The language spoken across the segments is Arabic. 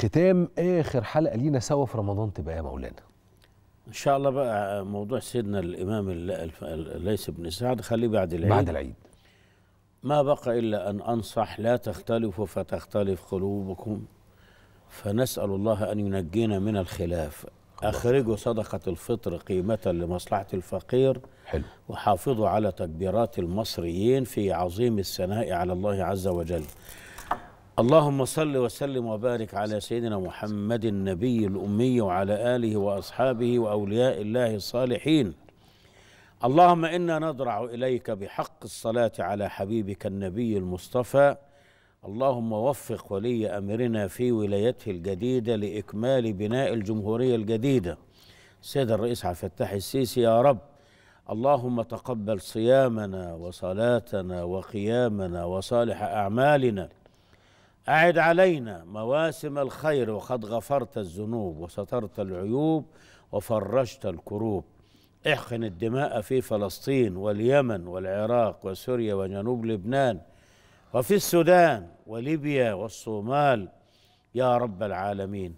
ختام اخر حلقه لينا سوا في رمضان تبقى يا مولانا ان شاء الله بقى موضوع سيدنا الامام ليس بن سعد خليه بعد العيد بعد العيد ما بقى الا ان انصح لا تختلفوا فتختلف قلوبكم فنسال الله ان ينجينا من الخلاف أخرجوا صدقة الفطر قيمة لمصلحة الفقير حلو وحافظوا على تكبيرات المصريين في عظيم الثناء على الله عز وجل اللهم صل وسلم وبارك على سيدنا محمد النبي الأمي وعلى آله وأصحابه وأولياء الله الصالحين اللهم إنا نضرع إليك بحق الصلاة على حبيبك النبي المصطفى اللهم وفق ولي أمرنا في ولايته الجديدة لإكمال بناء الجمهورية الجديدة سيد الرئيس عبد الفتاح السيسي يا رب اللهم تقبل صيامنا وصلاتنا وقيامنا وصالح أعمالنا أعد علينا مواسم الخير وقد غفرت الذنوب وسترت العيوب وفرجت الكروب احقن الدماء في فلسطين واليمن والعراق وسوريا وجنوب لبنان وفي السودان وليبيا والصومال يا رب العالمين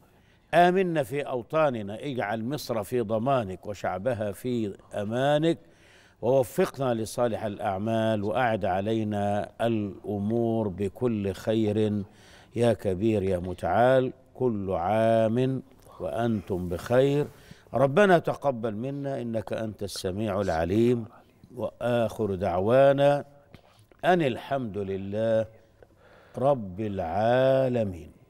آمنا في أوطاننا اجعل مصر في ضمانك وشعبها في أمانك ووفقنا لصالح الاعمال واعد علينا الامور بكل خير يا كبير يا متعال كل عام وانتم بخير ربنا تقبل منا انك انت السميع العليم واخر دعوانا ان الحمد لله رب العالمين